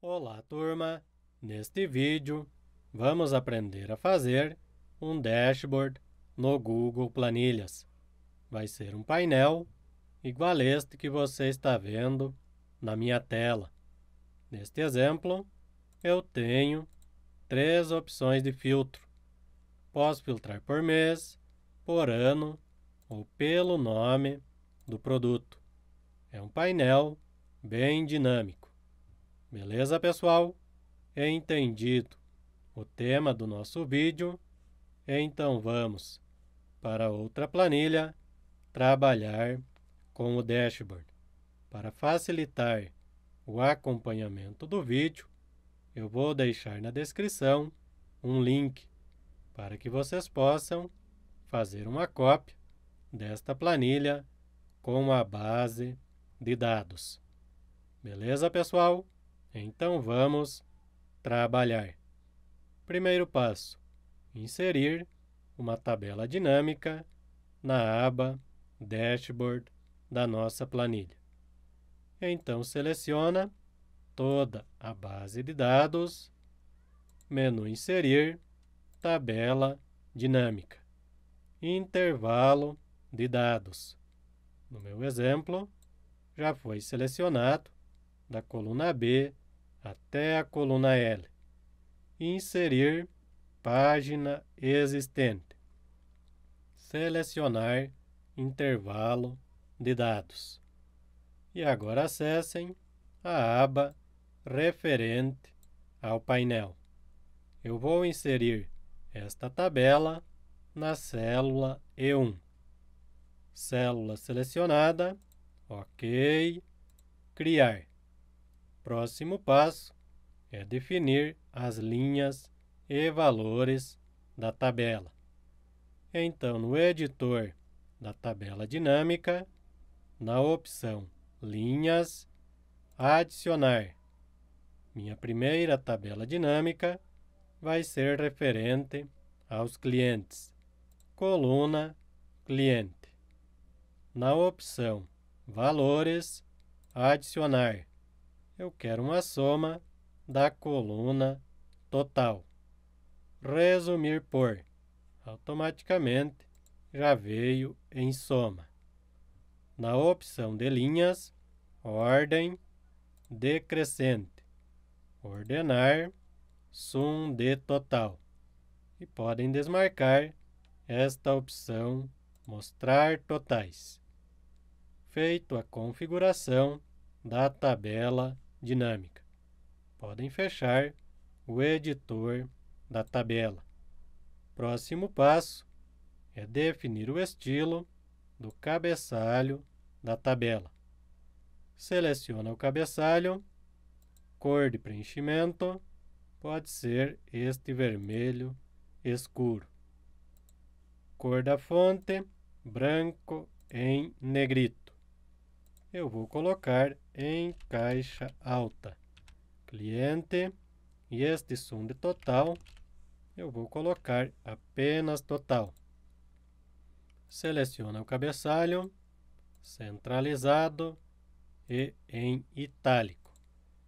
Olá, turma! Neste vídeo, vamos aprender a fazer um dashboard no Google Planilhas. Vai ser um painel igual este que você está vendo na minha tela. Neste exemplo, eu tenho três opções de filtro. Posso filtrar por mês, por ano ou pelo nome do produto. É um painel bem dinâmico. Beleza, pessoal? Entendido o tema do nosso vídeo, então vamos para outra planilha trabalhar com o dashboard. Para facilitar o acompanhamento do vídeo, eu vou deixar na descrição um link para que vocês possam fazer uma cópia desta planilha com a base de dados. Beleza, pessoal? Então vamos trabalhar. Primeiro passo: inserir uma tabela dinâmica na aba Dashboard da nossa planilha. Então seleciona toda a base de dados, menu Inserir, Tabela Dinâmica, Intervalo de dados. No meu exemplo, já foi selecionado da coluna B até a coluna L. Inserir página existente. Selecionar intervalo de dados. E agora acessem a aba referente ao painel. Eu vou inserir esta tabela na célula E1. Célula selecionada, OK. Criar. Próximo passo é definir as linhas e valores da tabela. Então, no editor da tabela dinâmica, na opção Linhas, Adicionar, minha primeira tabela dinâmica vai ser referente aos clientes. Coluna Cliente. Na opção Valores, Adicionar, eu quero uma soma da coluna total. Resumir por automaticamente já veio em soma. Na opção de linhas, ordem decrescente, ordenar sum de total. E podem desmarcar esta opção mostrar totais. Feito a configuração da tabela dinâmica. Podem fechar o editor da tabela. Próximo passo é definir o estilo do cabeçalho da tabela. Seleciona o cabeçalho, cor de preenchimento, pode ser este vermelho escuro. Cor da fonte, branco em negrito eu vou colocar em caixa alta. Cliente, e este som de total, eu vou colocar apenas total. Seleciona o cabeçalho, centralizado e em itálico.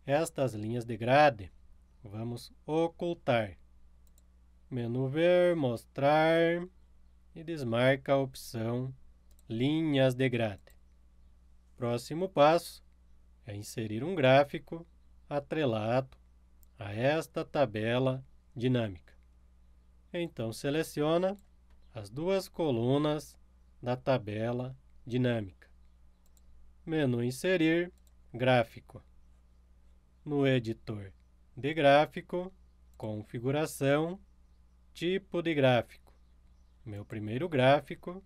Estas linhas de grade vamos ocultar. Menu ver, mostrar e desmarca a opção linhas de grade. Próximo passo é inserir um gráfico atrelado a esta tabela dinâmica. Então, seleciona as duas colunas da tabela dinâmica. Menu Inserir, Gráfico. No editor de gráfico, Configuração, Tipo de gráfico. Meu primeiro gráfico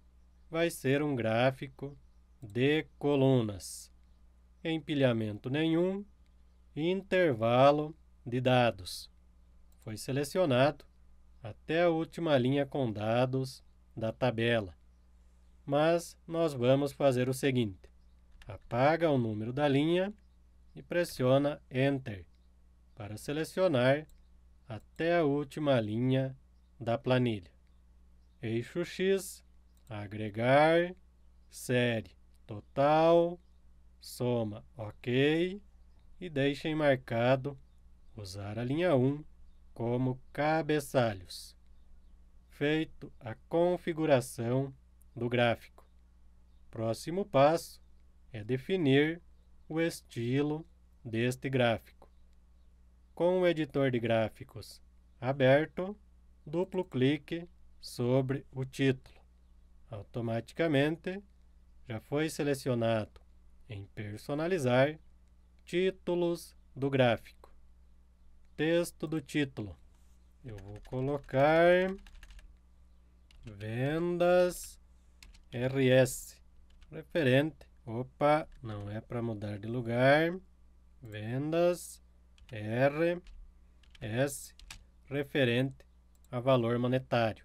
vai ser um gráfico de colunas, empilhamento nenhum, intervalo de dados. Foi selecionado até a última linha com dados da tabela. Mas nós vamos fazer o seguinte: apaga o número da linha e pressiona Enter para selecionar até a última linha da planilha. Eixo X, agregar, série total, soma, ok, e deixem marcado usar a linha 1 como cabeçalhos. Feito a configuração do gráfico. Próximo passo é definir o estilo deste gráfico. Com o editor de gráficos aberto, duplo clique sobre o título. Automaticamente, já foi selecionado em Personalizar títulos do gráfico. Texto do título. Eu vou colocar vendas RS referente. Opa, não é para mudar de lugar. Vendas RS referente a valor monetário.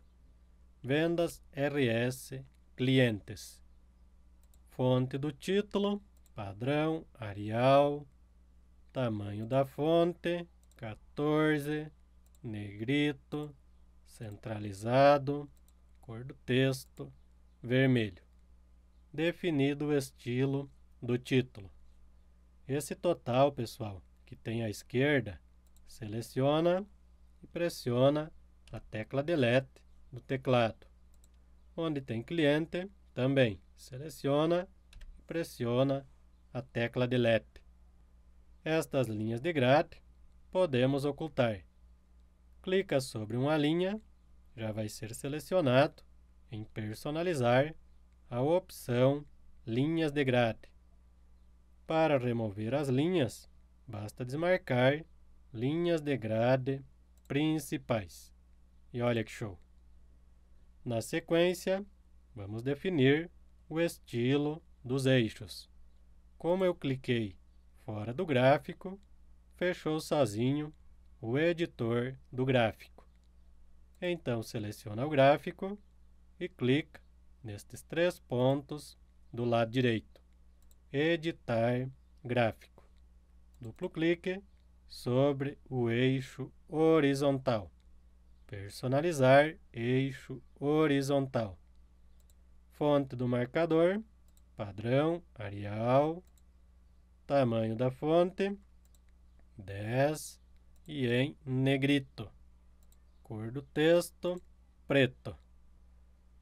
Vendas RS clientes. Fonte do título, padrão, Arial, tamanho da fonte, 14, negrito, centralizado, cor do texto, vermelho. Definido o estilo do título. Esse total, pessoal, que tem à esquerda, seleciona e pressiona a tecla Delete do teclado. Onde tem cliente, também seleciona e pressiona a tecla Delete. Estas linhas de grade podemos ocultar. Clica sobre uma linha, já vai ser selecionado em Personalizar a opção Linhas de grade. Para remover as linhas, basta desmarcar Linhas de grade principais. E olha que show! Na sequência, Vamos definir o estilo dos eixos. Como eu cliquei fora do gráfico, fechou sozinho o editor do gráfico. Então, seleciona o gráfico e clica nestes três pontos do lado direito. Editar gráfico. Duplo clique sobre o eixo horizontal. Personalizar eixo horizontal fonte do marcador, padrão, Arial, tamanho da fonte, 10 e em negrito. Cor do texto, preto.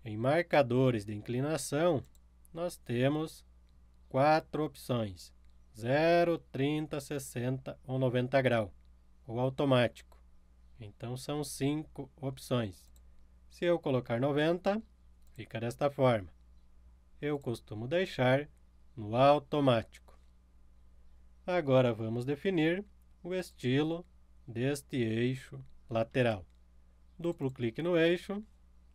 Em marcadores de inclinação, nós temos quatro opções: 0, 30, 60 ou 90 grau, ou automático. Então são cinco opções. Se eu colocar 90, Fica desta forma. Eu costumo deixar no automático. Agora vamos definir o estilo deste eixo lateral. Duplo clique no eixo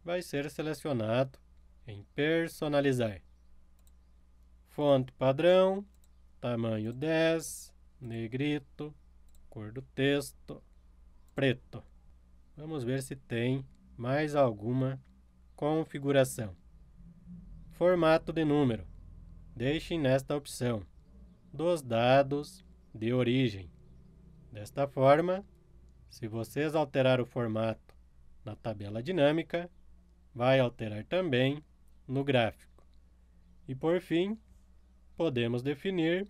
vai ser selecionado em personalizar. Fonte padrão, tamanho 10, negrito, cor do texto, preto. Vamos ver se tem mais alguma Configuração. Formato de número. Deixe nesta opção dos dados de origem. Desta forma, se vocês alterar o formato na tabela dinâmica, vai alterar também no gráfico. E por fim, podemos definir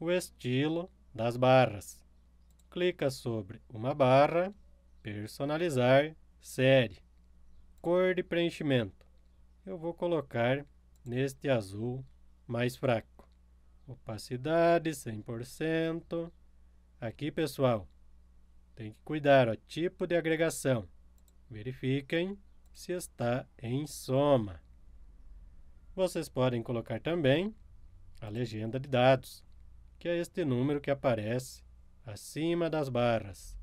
o estilo das barras. Clica sobre uma barra, personalizar série cor de preenchimento. Eu vou colocar neste azul mais fraco. Opacidade 100%. Aqui, pessoal, tem que cuidar, ó, tipo de agregação. Verifiquem se está em soma. Vocês podem colocar também a legenda de dados, que é este número que aparece acima das barras.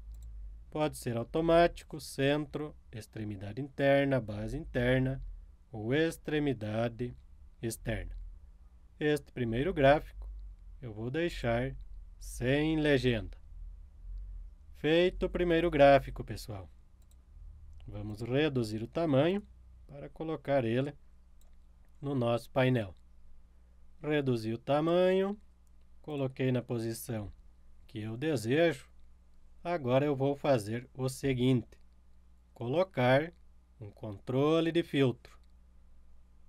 Pode ser automático, centro, extremidade interna, base interna ou extremidade externa. Este primeiro gráfico eu vou deixar sem legenda. Feito o primeiro gráfico, pessoal. Vamos reduzir o tamanho para colocar ele no nosso painel. Reduzi o tamanho, coloquei na posição que eu desejo, Agora eu vou fazer o seguinte: colocar um controle de filtro.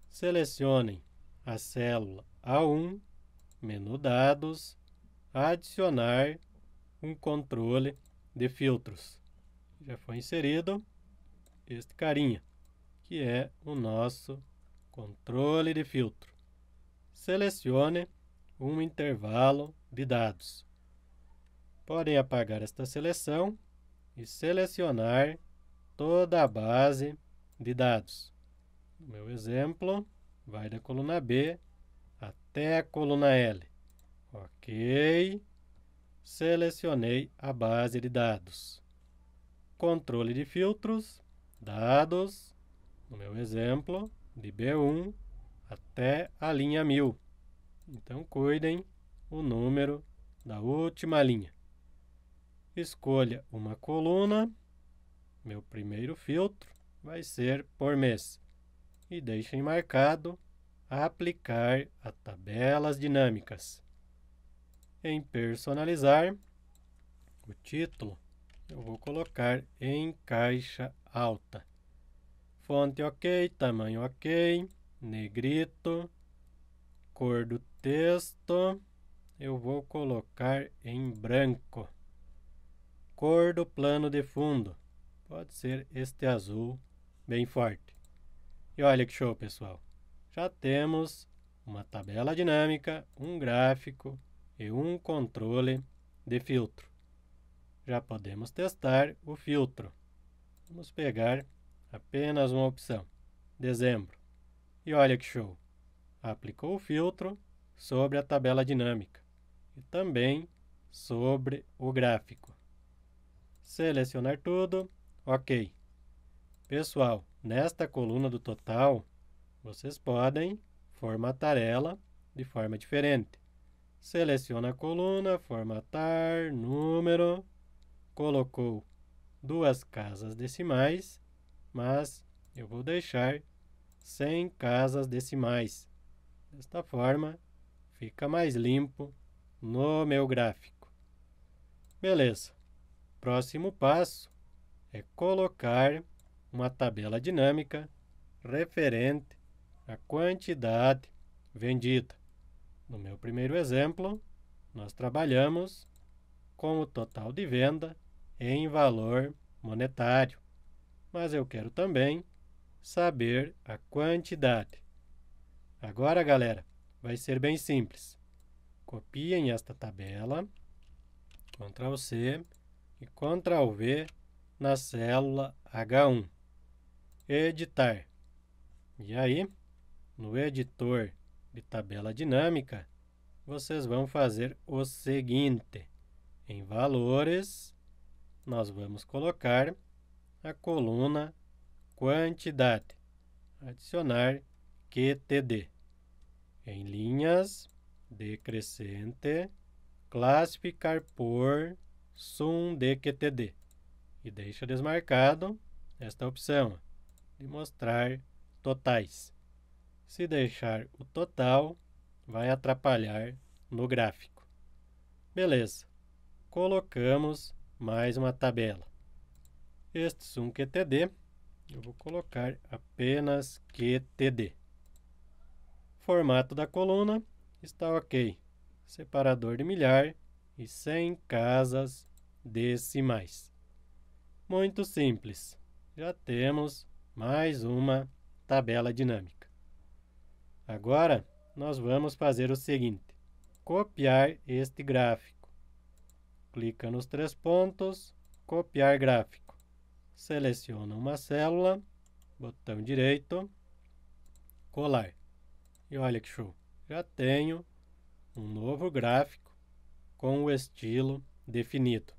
Selecionem a célula A1, menu Dados, adicionar um controle de filtros. Já foi inserido este carinha, que é o nosso controle de filtro. Selecione um intervalo de dados. Podem apagar esta seleção e selecionar toda a base de dados. No meu exemplo, vai da coluna B até a coluna L. Ok. Selecionei a base de dados. Controle de filtros, dados, no meu exemplo, de B1 até a linha 1000. Então, cuidem o número da última linha. Escolha uma coluna. Meu primeiro filtro vai ser por mês. E deixem marcado aplicar a tabelas dinâmicas. Em personalizar o título, eu vou colocar em caixa alta. Fonte ok, tamanho ok, negrito, cor do texto, eu vou colocar em branco cor do plano de fundo. Pode ser este azul bem forte. E olha que show, pessoal. Já temos uma tabela dinâmica, um gráfico e um controle de filtro. Já podemos testar o filtro. Vamos pegar apenas uma opção, dezembro. E olha que show! Aplicou o filtro sobre a tabela dinâmica e também sobre o gráfico selecionar tudo, ok. Pessoal, nesta coluna do total, vocês podem formatar ela de forma diferente. Seleciona a coluna, formatar, número, colocou duas casas decimais, mas eu vou deixar sem casas decimais. Desta forma, fica mais limpo no meu gráfico. Beleza. Próximo passo é colocar uma tabela dinâmica referente à quantidade vendida. No meu primeiro exemplo, nós trabalhamos com o total de venda em valor monetário, mas eu quero também saber a quantidade. Agora, galera, vai ser bem simples. Copiem esta tabela, Ctrl C, e Ctrl+V na célula H1. Editar. E aí, no editor de tabela dinâmica, vocês vão fazer o seguinte. Em valores, nós vamos colocar a coluna quantidade. Adicionar QTD. Em linhas, decrescente, classificar por sumdqtd e deixa desmarcado esta opção de mostrar totais. Se deixar o total, vai atrapalhar no gráfico. Beleza, colocamos mais uma tabela. Este sumqtd, eu vou colocar apenas qtd. Formato da coluna está ok. Separador de milhar e 100 casas decimais. Muito simples. Já temos mais uma tabela dinâmica. Agora, nós vamos fazer o seguinte. Copiar este gráfico. Clica nos três pontos, copiar gráfico. Seleciona uma célula, botão direito, colar. E olha que show! Já tenho um novo gráfico com o estilo definido.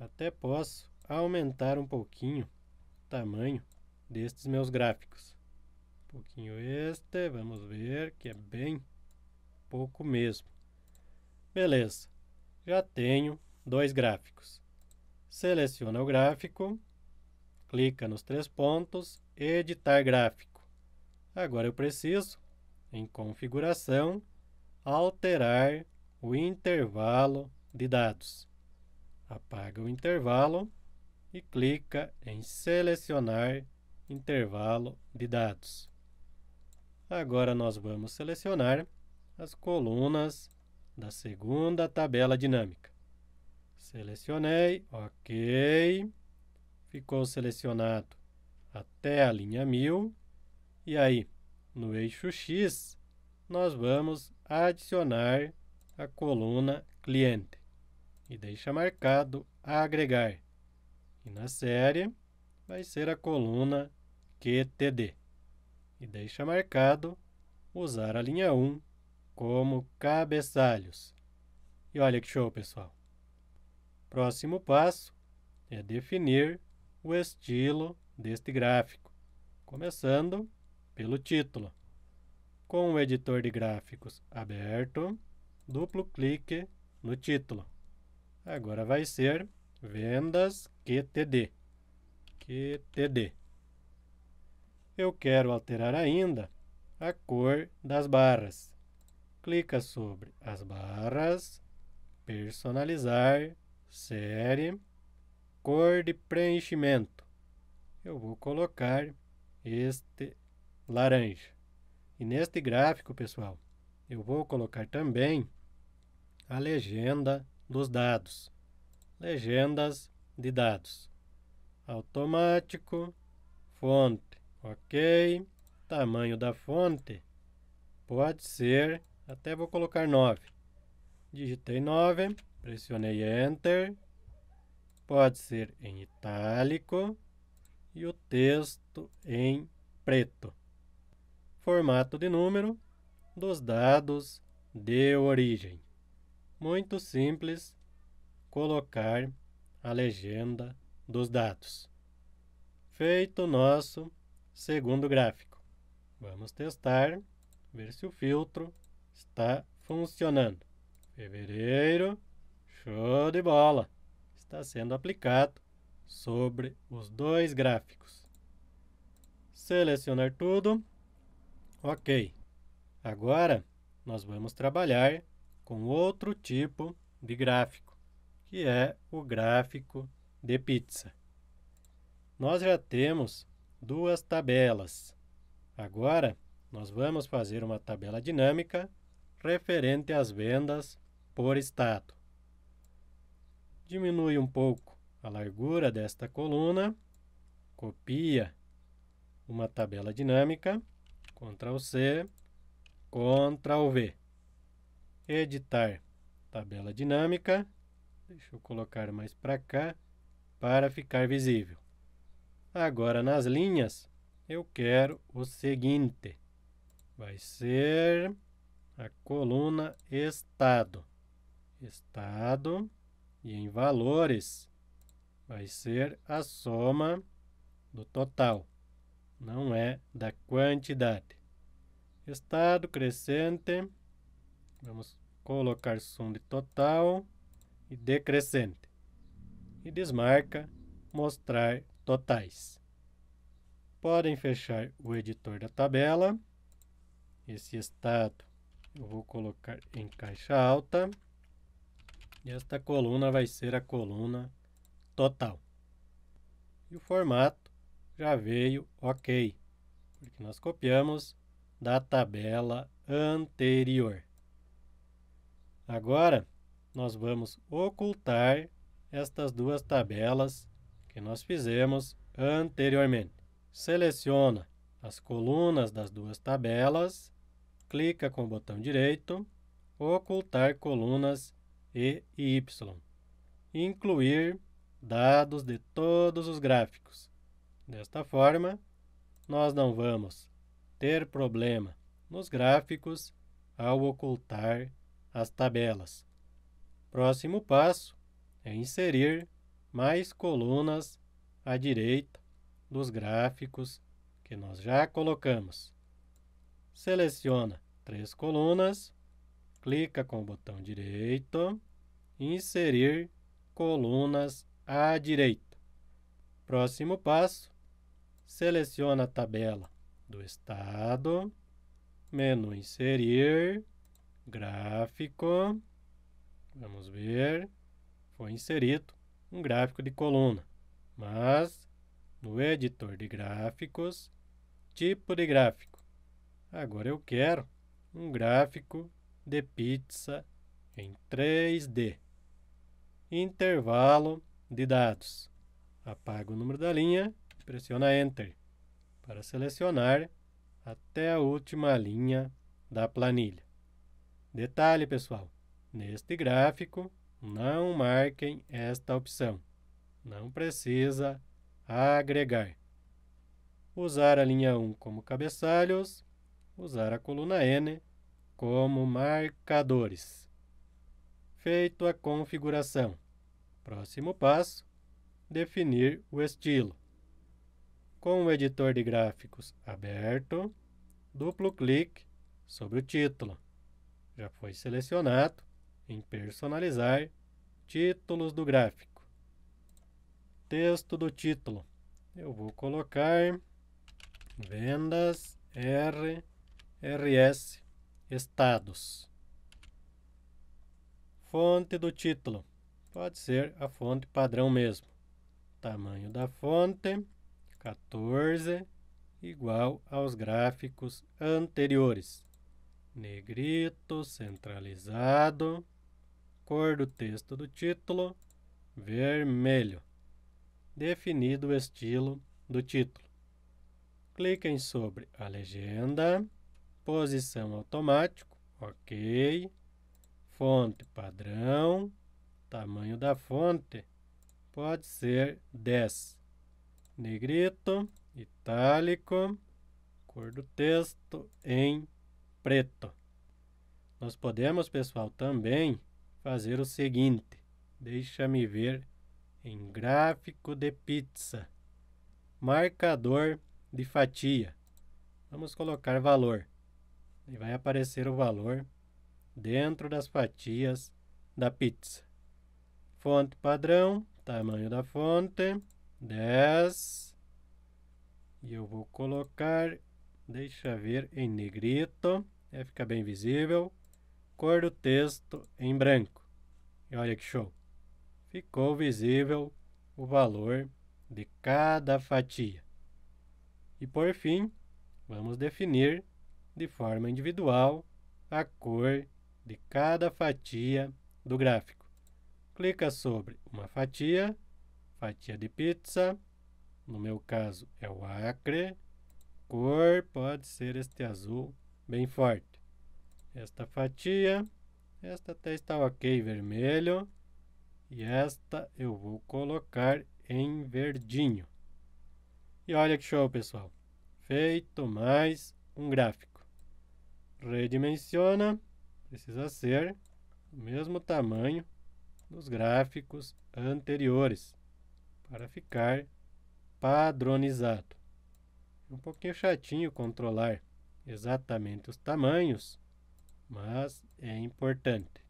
Até posso aumentar um pouquinho o tamanho destes meus gráficos. Um pouquinho este, vamos ver que é bem pouco mesmo. Beleza, já tenho dois gráficos. Seleciona o gráfico, clica nos três pontos, editar gráfico. Agora eu preciso, em configuração, alterar o intervalo de dados apaga o intervalo e clica em selecionar intervalo de dados. Agora nós vamos selecionar as colunas da segunda tabela dinâmica. Selecionei, ok. Ficou selecionado até a linha 1000. E aí, no eixo X, nós vamos adicionar a coluna cliente e deixa marcado agregar. E na série vai ser a coluna QTD e deixa marcado usar a linha 1 como cabeçalhos. E olha que show, pessoal! Próximo passo é definir o estilo deste gráfico, começando pelo título. Com o editor de gráficos aberto, duplo clique no título. Agora vai ser vendas QTD. QTD. Eu quero alterar ainda a cor das barras. Clica sobre as barras, personalizar, série, cor de preenchimento. Eu vou colocar este laranja. E neste gráfico, pessoal, eu vou colocar também a legenda dos dados, legendas de dados, automático, fonte, ok, tamanho da fonte, pode ser, até vou colocar 9, digitei 9, pressionei Enter, pode ser em itálico e o texto em preto. Formato de número dos dados de origem. Muito simples colocar a legenda dos dados. Feito o nosso segundo gráfico. Vamos testar, ver se o filtro está funcionando. Fevereiro, show de bola! Está sendo aplicado sobre os dois gráficos. Selecionar tudo. Ok. Agora, nós vamos trabalhar com outro tipo de gráfico, que é o gráfico de pizza. Nós já temos duas tabelas. Agora, nós vamos fazer uma tabela dinâmica referente às vendas por estado. Diminui um pouco a largura desta coluna, copia uma tabela dinâmica, Ctrl C, Ctrl V editar tabela dinâmica, deixa eu colocar mais para cá para ficar visível. Agora nas linhas eu quero o seguinte, vai ser a coluna estado, estado e em valores vai ser a soma do total, não é da quantidade. Estado crescente Vamos colocar som de total e decrescente. E desmarca mostrar totais. Podem fechar o editor da tabela. Esse estado eu vou colocar em caixa alta. E esta coluna vai ser a coluna total. E o formato já veio ok, porque nós copiamos da tabela anterior. Agora, nós vamos ocultar estas duas tabelas que nós fizemos anteriormente. Seleciona as colunas das duas tabelas, clica com o botão direito, ocultar colunas E e Y, incluir dados de todos os gráficos. Desta forma, nós não vamos ter problema nos gráficos ao ocultar as tabelas. Próximo passo é inserir mais colunas à direita dos gráficos que nós já colocamos. Seleciona três colunas, clica com o botão direito, inserir colunas à direita. Próximo passo, seleciona a tabela do estado, menu inserir, Gráfico. Vamos ver. Foi inserido um gráfico de coluna, mas no editor de gráficos, tipo de gráfico. Agora eu quero um gráfico de pizza em 3D. Intervalo de dados. Apago o número da linha, pressiona Enter para selecionar até a última linha da planilha. Detalhe, pessoal, neste gráfico não marquem esta opção. Não precisa agregar. Usar a linha 1 como cabeçalhos, usar a coluna N como marcadores. Feito a configuração. Próximo passo, definir o estilo. Com o editor de gráficos aberto, duplo clique sobre o título. Já foi selecionado em personalizar títulos do gráfico. Texto do título. Eu vou colocar vendas R RS estados. Fonte do título. Pode ser a fonte padrão mesmo. Tamanho da fonte 14 igual aos gráficos anteriores negrito, centralizado, cor do texto do título, vermelho. Definido o estilo do título. Cliquem sobre a legenda, posição automático, ok, fonte padrão, tamanho da fonte, pode ser 10, negrito, itálico, cor do texto em preto. Nós podemos, pessoal, também fazer o seguinte. Deixa-me ver em gráfico de pizza. Marcador de fatia. Vamos colocar valor. E vai aparecer o valor dentro das fatias da pizza. Fonte padrão, tamanho da fonte, 10. E eu vou colocar Deixa ver em negrito, é fica bem visível. Cor do texto em branco. E olha que show! Ficou visível o valor de cada fatia. E por fim, vamos definir de forma individual a cor de cada fatia do gráfico. Clica sobre uma fatia, fatia de pizza, no meu caso é o Acre, cor pode ser este azul bem forte. Esta fatia, esta até está ok, vermelho. E esta eu vou colocar em verdinho. E olha que show, pessoal. Feito mais um gráfico. Redimensiona, precisa ser o mesmo tamanho dos gráficos anteriores para ficar padronizado um pouquinho chatinho controlar exatamente os tamanhos, mas é importante.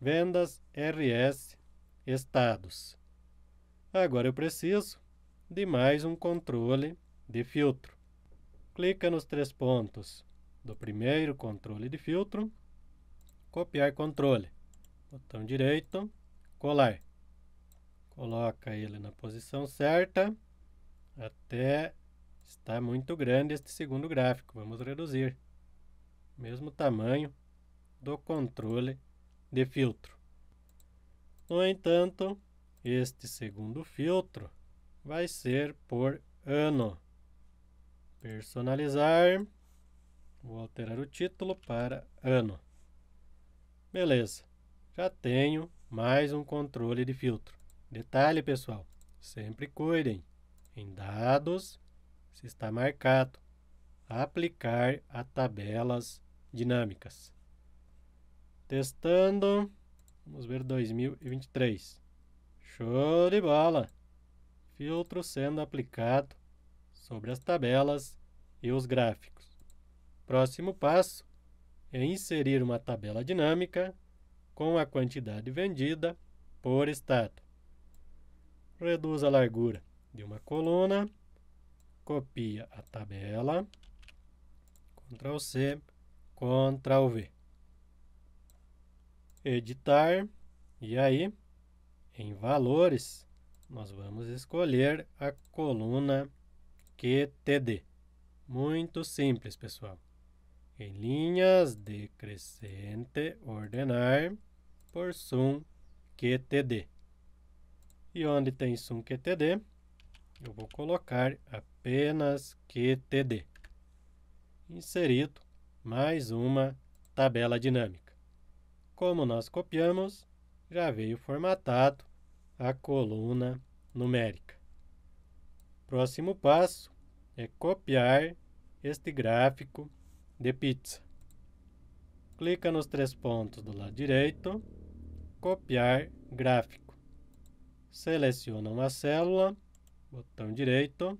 Vendas RS Estados. Agora eu preciso de mais um controle de filtro. Clica nos três pontos do primeiro controle de filtro, copiar controle, botão direito, colar. Coloca ele na posição certa até Está muito grande este segundo gráfico, vamos reduzir. Mesmo tamanho do controle de filtro. No entanto, este segundo filtro vai ser por ano. Personalizar, vou alterar o título para ano. Beleza, já tenho mais um controle de filtro. Detalhe pessoal, sempre cuidem, em dados se está marcado aplicar a tabelas dinâmicas. Testando, vamos ver 2023. Show de bola! Filtro sendo aplicado sobre as tabelas e os gráficos. Próximo passo é inserir uma tabela dinâmica com a quantidade vendida por estado. Reduz a largura de uma coluna copia a tabela, Ctrl C, Ctrl V. Editar, e aí, em valores, nós vamos escolher a coluna QTD. Muito simples, pessoal. Em linhas decrescente, ordenar por sum QTD. E onde tem sum QTD, eu vou colocar apenas QTD. Inserido mais uma tabela dinâmica. Como nós copiamos, já veio formatado a coluna numérica. Próximo passo é copiar este gráfico de pizza. Clica nos três pontos do lado direito, copiar gráfico. Seleciona uma célula botão direito,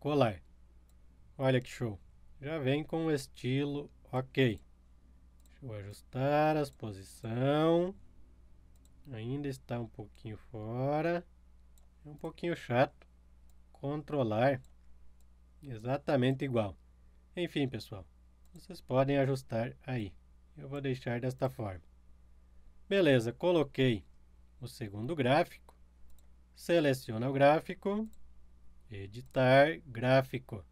colar. Olha que show. Já vem com o estilo ok. Deixa eu ajustar as posição. Ainda está um pouquinho fora. É um pouquinho chato. Controlar. Exatamente igual. Enfim, pessoal. Vocês podem ajustar aí. Eu vou deixar desta forma. Beleza, coloquei o segundo gráfico seleciona o gráfico, editar gráfico,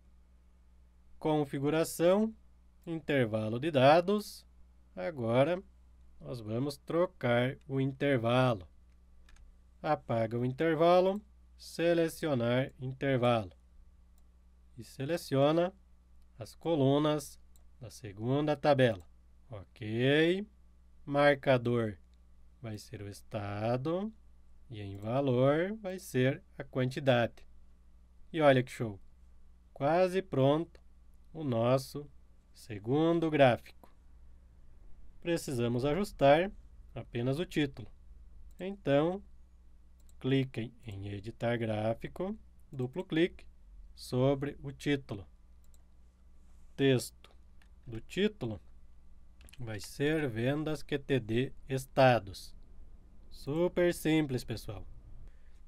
configuração, intervalo de dados. Agora nós vamos trocar o intervalo. Apaga o intervalo, selecionar intervalo e seleciona as colunas da segunda tabela. Ok, marcador vai ser o estado. E em valor vai ser a quantidade. E olha que show! Quase pronto o nosso segundo gráfico. Precisamos ajustar apenas o título. Então, cliquem em editar gráfico, duplo clique sobre o título. Texto do título vai ser vendas QTD estados. Super simples, pessoal.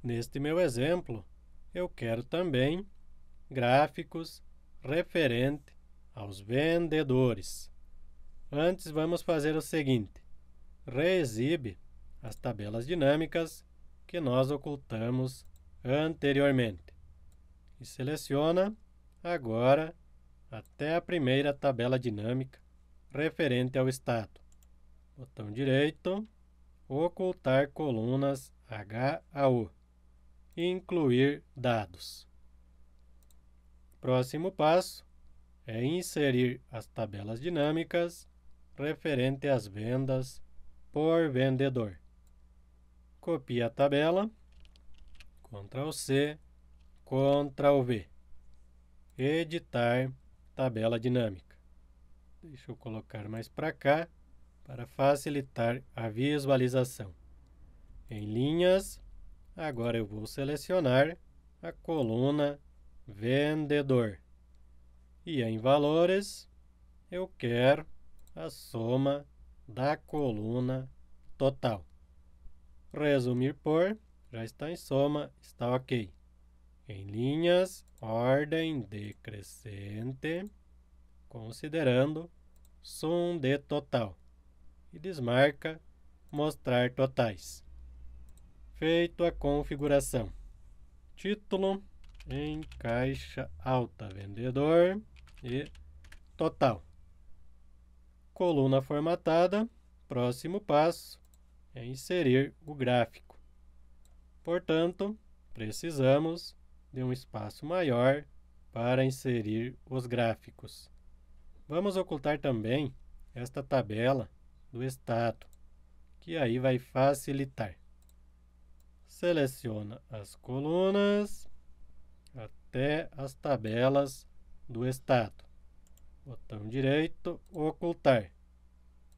Neste meu exemplo, eu quero também gráficos referente aos vendedores. Antes, vamos fazer o seguinte. Reexibe as tabelas dinâmicas que nós ocultamos anteriormente. E seleciona agora até a primeira tabela dinâmica referente ao estado. Botão direito, ocultar colunas e incluir dados. Próximo passo é inserir as tabelas dinâmicas referente às vendas por vendedor. Copie a tabela, Ctrl C, Ctrl V. Editar tabela dinâmica. Deixa eu colocar mais para cá para facilitar a visualização. Em linhas, agora eu vou selecionar a coluna Vendedor. E em valores, eu quero a soma da coluna total. Resumir por, já está em soma, está ok. Em linhas, ordem decrescente, considerando sum de total e desmarca Mostrar totais. Feito a configuração. Título em caixa alta, vendedor e total. Coluna formatada. Próximo passo é inserir o gráfico. Portanto, precisamos de um espaço maior para inserir os gráficos. Vamos ocultar também esta tabela do Estado, que aí vai facilitar. Seleciona as colunas até as tabelas do Estado. Botão direito, ocultar.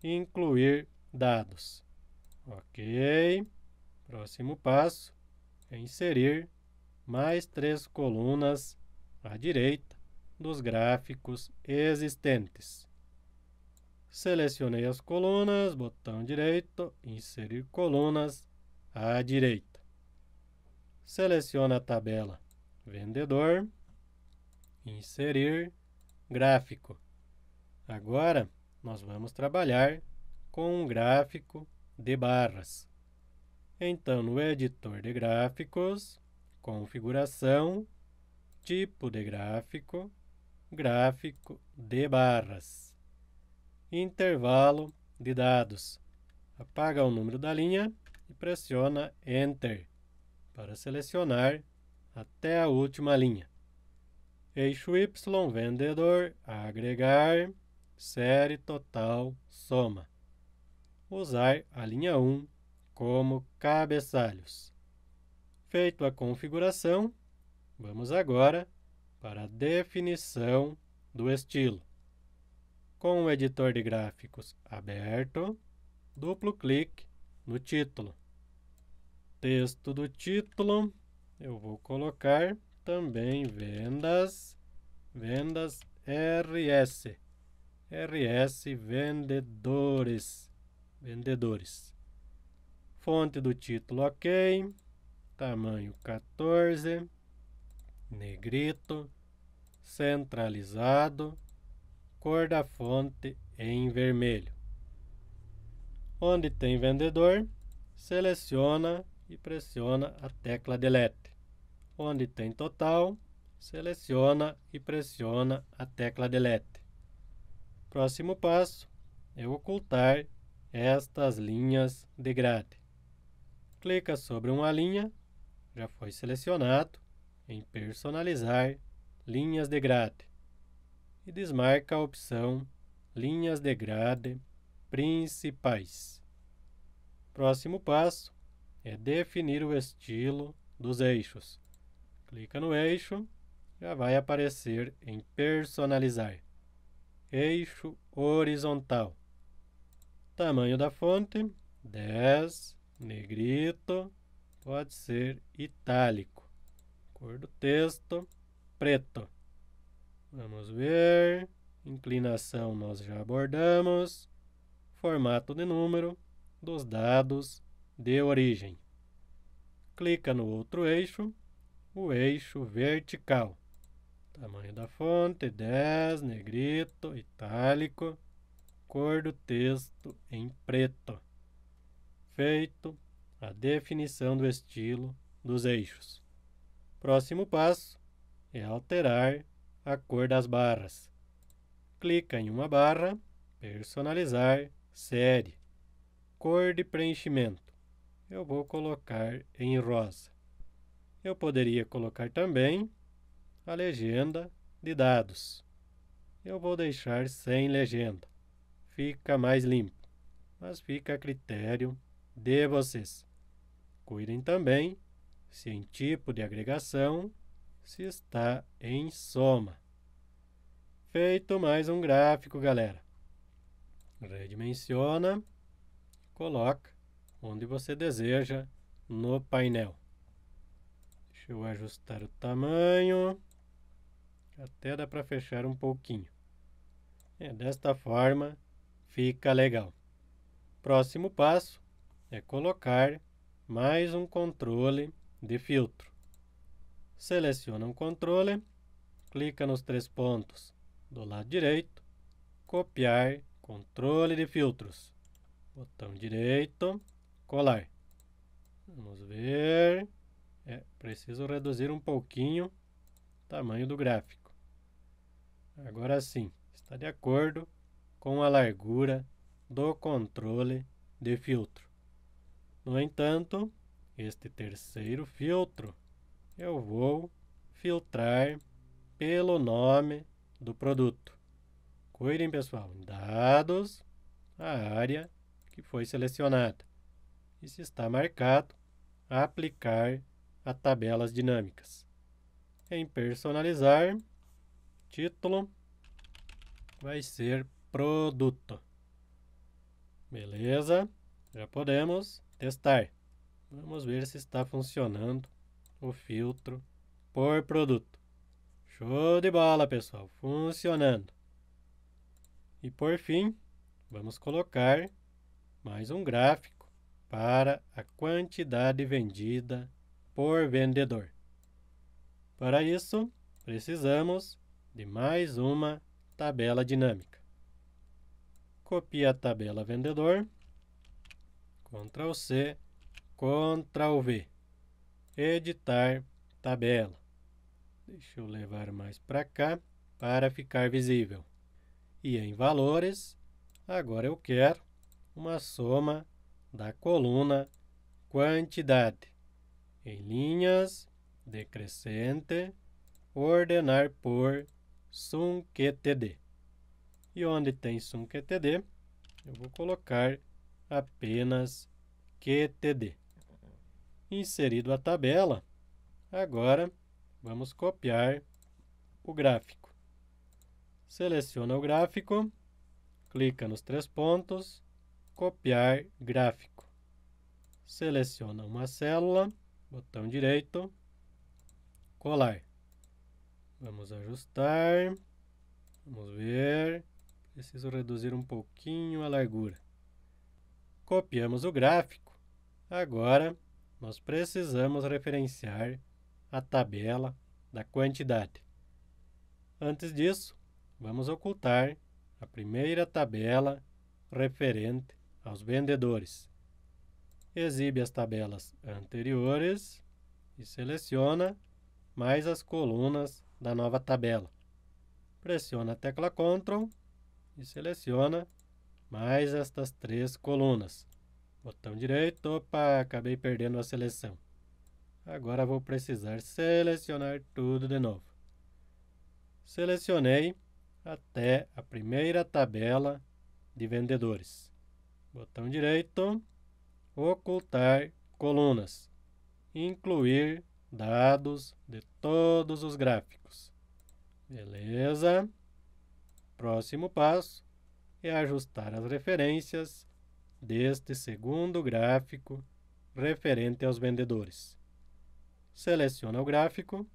Incluir dados. Ok. Próximo passo é inserir mais três colunas à direita dos gráficos existentes. Selecionei as colunas, botão direito, inserir colunas à direita. Seleciona a tabela vendedor, inserir gráfico. Agora nós vamos trabalhar com um gráfico de barras. Então, no editor de gráficos, configuração, tipo de gráfico, gráfico de barras intervalo de dados. Apaga o número da linha e pressiona Enter para selecionar até a última linha. Eixo Y, vendedor, agregar, série total, soma. Usar a linha 1 como cabeçalhos. Feito a configuração, vamos agora para a definição do estilo com o editor de gráficos aberto, duplo clique no título. Texto do título, eu vou colocar também vendas, vendas RS, RS vendedores, vendedores. Fonte do título ok, tamanho 14, negrito, centralizado, cor da fonte em vermelho. Onde tem vendedor, seleciona e pressiona a tecla Delete. Onde tem total, seleciona e pressiona a tecla Delete. Próximo passo é ocultar estas linhas de grade. Clica sobre uma linha, já foi selecionado, em Personalizar linhas de grade e desmarca a opção Linhas de grade principais. Próximo passo é definir o estilo dos eixos. Clica no eixo, já vai aparecer em Personalizar. Eixo horizontal. Tamanho da fonte, 10, negrito, pode ser itálico. Cor do texto, preto. Vamos ver. Inclinação nós já abordamos. Formato de número dos dados de origem. Clica no outro eixo, o eixo vertical. Tamanho da fonte 10, negrito, itálico, cor do texto em preto. Feito a definição do estilo dos eixos. Próximo passo é alterar a cor das barras. Clica em uma barra, personalizar, série, cor de preenchimento. Eu vou colocar em rosa. Eu poderia colocar também a legenda de dados. Eu vou deixar sem legenda. Fica mais limpo, mas fica a critério de vocês. Cuidem também se em tipo de agregação se está em soma. Feito mais um gráfico, galera. Redimensiona, coloca onde você deseja no painel. Deixa eu ajustar o tamanho. Até dá para fechar um pouquinho. É, desta forma, fica legal. Próximo passo é colocar mais um controle de filtro seleciona um controle, clica nos três pontos do lado direito, copiar, controle de filtros, botão direito, colar. Vamos ver, é, preciso reduzir um pouquinho o tamanho do gráfico. Agora sim, está de acordo com a largura do controle de filtro. No entanto, este terceiro filtro eu vou filtrar pelo nome do produto. Cuidem, pessoal, dados, a área que foi selecionada. E se está marcado, aplicar a tabelas dinâmicas. Em personalizar, título vai ser produto. Beleza? Já podemos testar. Vamos ver se está funcionando o filtro por produto. Show de bola, pessoal. Funcionando. E por fim, vamos colocar mais um gráfico para a quantidade vendida por vendedor. Para isso, precisamos de mais uma tabela dinâmica. Copia a tabela vendedor, Ctrl C, Ctrl V editar tabela. Deixa eu levar mais para cá para ficar visível. E em valores, agora eu quero uma soma da coluna quantidade. Em linhas, decrescente, ordenar por sum_qtd. E onde tem sum_qtd, eu vou colocar apenas QTD inserido a tabela, agora vamos copiar o gráfico. Seleciona o gráfico, clica nos três pontos, copiar gráfico. Seleciona uma célula, botão direito, colar. Vamos ajustar, vamos ver, preciso reduzir um pouquinho a largura. Copiamos o gráfico, agora nós precisamos referenciar a tabela da quantidade. Antes disso, vamos ocultar a primeira tabela referente aos vendedores. Exibe as tabelas anteriores e seleciona mais as colunas da nova tabela. Pressiona a tecla Ctrl e seleciona mais estas três colunas. Botão direito, opa, acabei perdendo a seleção. Agora vou precisar selecionar tudo de novo. Selecionei até a primeira tabela de vendedores. Botão direito, ocultar colunas, incluir dados de todos os gráficos. Beleza. Próximo passo é ajustar as referências deste segundo gráfico referente aos vendedores. Seleciona o gráfico,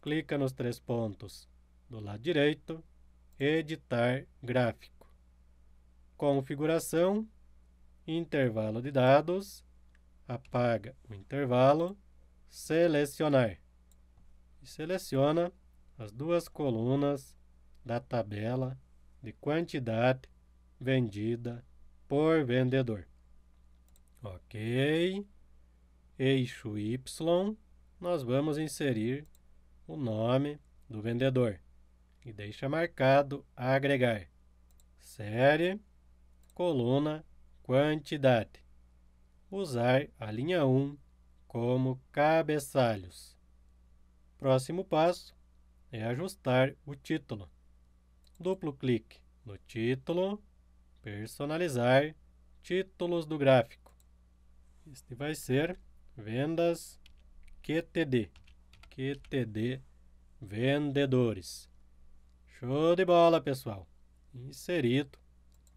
clica nos três pontos do lado direito, editar gráfico. Configuração, intervalo de dados, apaga o intervalo, selecionar. E seleciona as duas colunas da tabela de quantidade vendida por vendedor. Ok. Eixo Y, nós vamos inserir o nome do vendedor. E deixa marcado agregar. Série, coluna, quantidade. Usar a linha 1 como cabeçalhos. Próximo passo é ajustar o título. Duplo clique no título personalizar títulos do gráfico. Este vai ser vendas QTD, QTD vendedores. Show de bola, pessoal. Inserido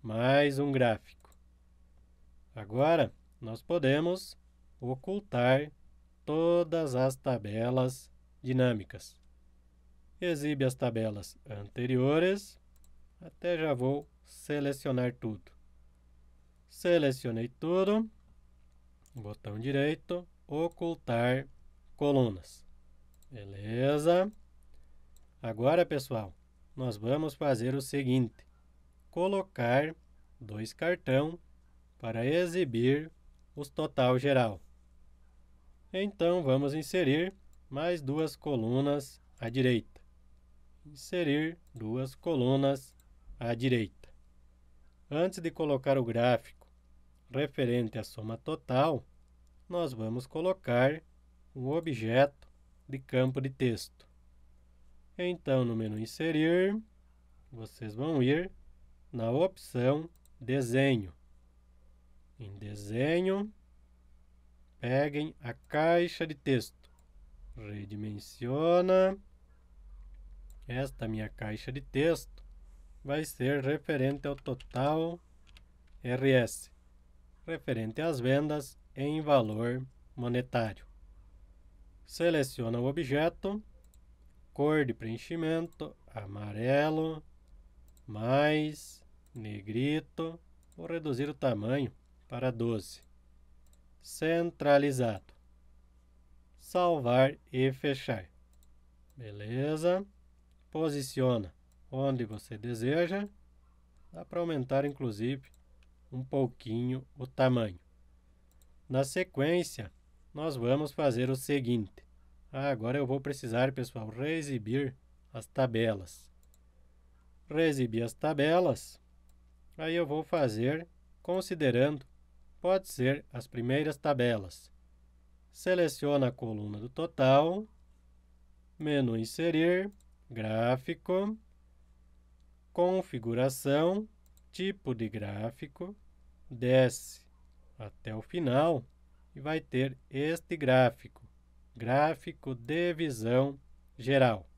mais um gráfico. Agora, nós podemos ocultar todas as tabelas dinâmicas. Exibe as tabelas anteriores. Até já vou selecionar tudo. Selecionei tudo, botão direito, ocultar colunas. Beleza. Agora, pessoal, nós vamos fazer o seguinte. Colocar dois cartão para exibir os total geral. Então, vamos inserir mais duas colunas à direita. Inserir duas colunas à direita. Antes de colocar o gráfico referente à soma total, nós vamos colocar um objeto de campo de texto. Então, no menu Inserir, vocês vão ir na opção Desenho. Em Desenho, peguem a caixa de texto. Redimensiona esta minha caixa de texto vai ser referente ao total RS, referente às vendas em valor monetário. Seleciona o objeto, cor de preenchimento, amarelo, mais, negrito, vou reduzir o tamanho para 12. Centralizado. Salvar e fechar. Beleza? Posiciona onde você deseja. Dá para aumentar, inclusive, um pouquinho o tamanho. Na sequência, nós vamos fazer o seguinte. Ah, agora eu vou precisar, pessoal, reexibir as tabelas. Reexibir as tabelas. Aí eu vou fazer considerando, pode ser as primeiras tabelas. Seleciona a coluna do total, menu inserir, gráfico, configuração, tipo de gráfico, desce até o final e vai ter este gráfico, gráfico de visão geral.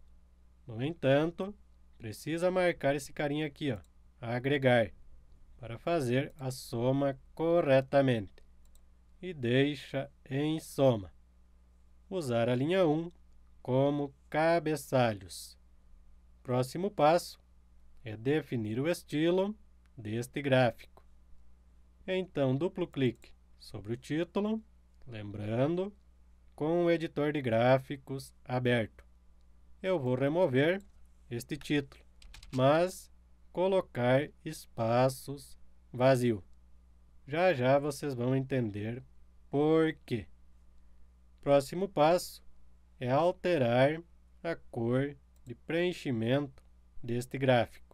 No entanto, precisa marcar esse carinha aqui, ó, agregar, para fazer a soma corretamente. E deixa em soma. Usar a linha 1 como cabeçalhos. Próximo passo, é definir o estilo deste gráfico. Então, duplo clique sobre o título, lembrando, com o editor de gráficos aberto. Eu vou remover este título, mas colocar espaços vazio. Já já vocês vão entender por quê. Próximo passo é alterar a cor de preenchimento deste gráfico.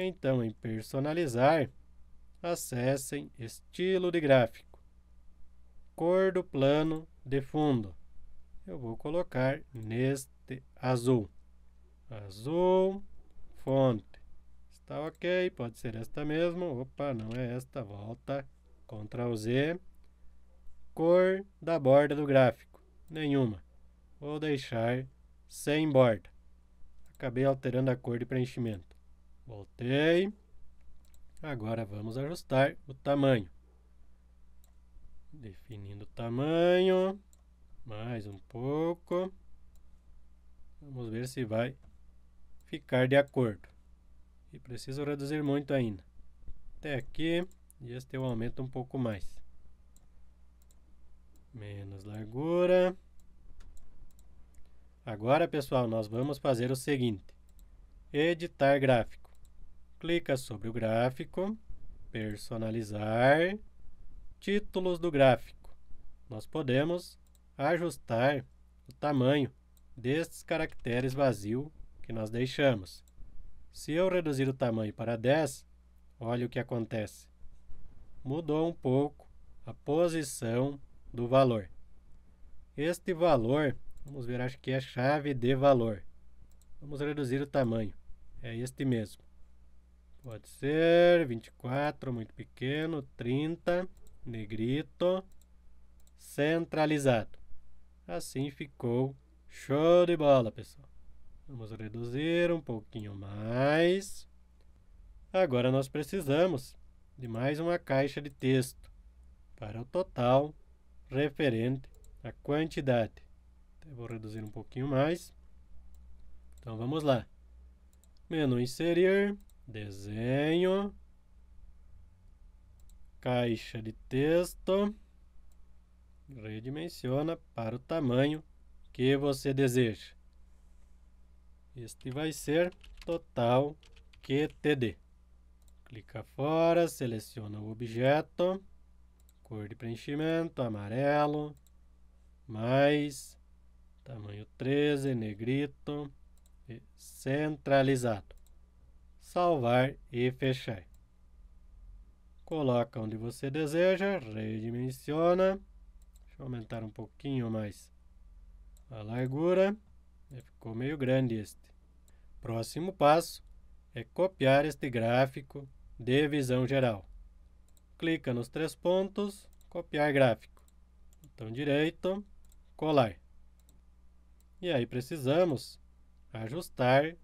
Então, em personalizar, acessem estilo de gráfico, cor do plano de fundo. Eu vou colocar neste azul. Azul, fonte. Está ok, pode ser esta mesmo. Opa, não é esta, volta. Ctrl Z. Cor da borda do gráfico. Nenhuma. Vou deixar sem borda. Acabei alterando a cor de preenchimento. Voltei. Agora vamos ajustar o tamanho. Definindo o tamanho. Mais um pouco. Vamos ver se vai ficar de acordo. E preciso reduzir muito ainda. Até aqui. E este eu aumento um pouco mais. Menos largura. Agora, pessoal, nós vamos fazer o seguinte. Editar gráfico clica sobre o gráfico, personalizar, títulos do gráfico. Nós podemos ajustar o tamanho destes caracteres vazio que nós deixamos. Se eu reduzir o tamanho para 10, olha o que acontece. Mudou um pouco a posição do valor. Este valor, vamos ver, acho que é chave de valor. Vamos reduzir o tamanho. É este mesmo. Pode ser 24, muito pequeno, 30, negrito, centralizado. Assim ficou show de bola, pessoal. Vamos reduzir um pouquinho mais. Agora nós precisamos de mais uma caixa de texto para o total referente à quantidade. Eu vou reduzir um pouquinho mais. Então vamos lá. Menu inserir desenho, caixa de texto, redimensiona para o tamanho que você deseja. Este vai ser total QTD. Clica fora, seleciona o objeto, cor de preenchimento, amarelo, mais, tamanho 13, negrito, centralizado salvar e fechar. Coloca onde você deseja, redimensiona. Deixa eu aumentar um pouquinho mais a largura. Ficou meio grande este. Próximo passo é copiar este gráfico de visão geral. Clica nos três pontos, copiar gráfico. Então direito, colar. E aí precisamos ajustar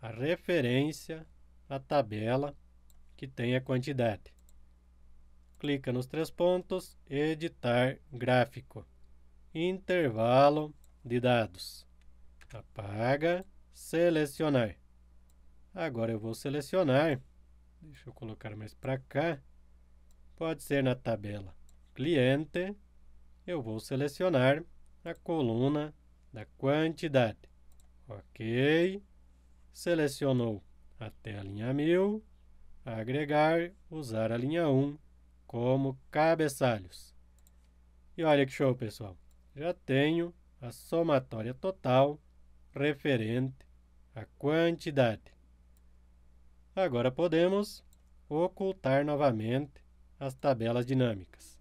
a referência a tabela que tem a quantidade. Clica nos três pontos, editar gráfico, intervalo de dados. Apaga, selecionar. Agora eu vou selecionar, deixa eu colocar mais para cá, pode ser na tabela cliente, eu vou selecionar a coluna da quantidade. Ok, selecionou até a linha 1000, agregar, usar a linha 1 como cabeçalhos. E olha que show, pessoal. Já tenho a somatória total referente à quantidade. Agora podemos ocultar novamente as tabelas dinâmicas.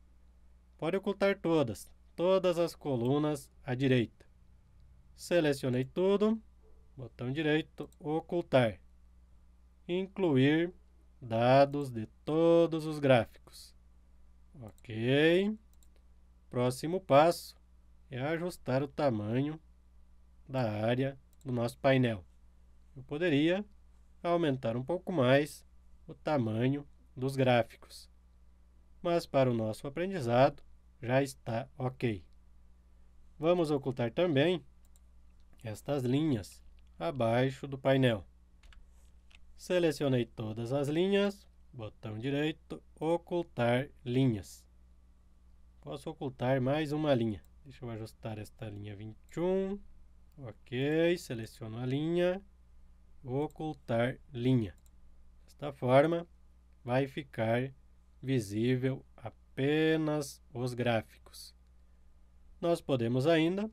Pode ocultar todas, todas as colunas à direita. Selecionei tudo, botão direito, ocultar incluir dados de todos os gráficos. Ok. Próximo passo é ajustar o tamanho da área do nosso painel. Eu poderia aumentar um pouco mais o tamanho dos gráficos. Mas para o nosso aprendizado já está ok. Vamos ocultar também estas linhas abaixo do painel. Selecionei todas as linhas, botão direito, ocultar linhas. Posso ocultar mais uma linha. Deixa eu ajustar esta linha 21. Ok, seleciono a linha, ocultar linha. Desta forma, vai ficar visível apenas os gráficos. Nós podemos ainda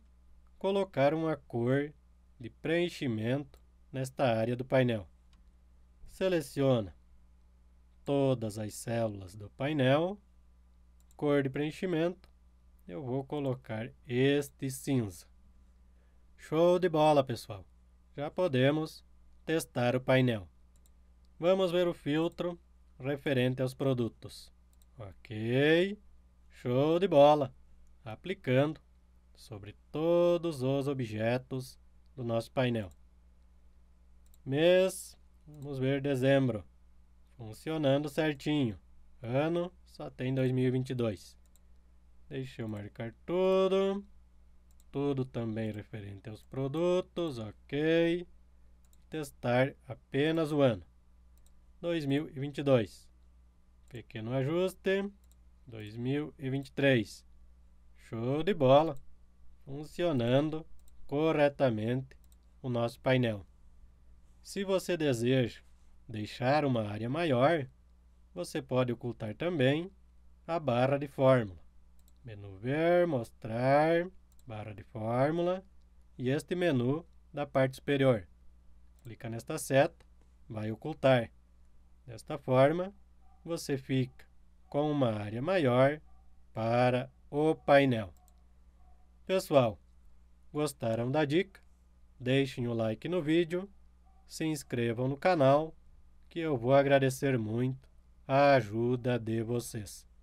colocar uma cor de preenchimento nesta área do painel seleciona todas as células do painel, cor de preenchimento, eu vou colocar este cinza. Show de bola, pessoal! Já podemos testar o painel. Vamos ver o filtro referente aos produtos. Ok, show de bola! Aplicando sobre todos os objetos do nosso painel. Mês Vamos ver dezembro. Funcionando certinho. Ano só tem 2022. Deixa eu marcar tudo. Tudo também referente aos produtos, ok. Testar apenas o ano. 2022. Pequeno ajuste. 2023. Show de bola. Funcionando corretamente o nosso painel. Se você deseja deixar uma área maior, você pode ocultar também a barra de fórmula. Menu Ver, Mostrar, Barra de Fórmula e este menu da parte superior. Clica nesta seta, vai ocultar. Desta forma, você fica com uma área maior para o painel. Pessoal, gostaram da dica? Deixem o like no vídeo se inscrevam no canal, que eu vou agradecer muito a ajuda de vocês.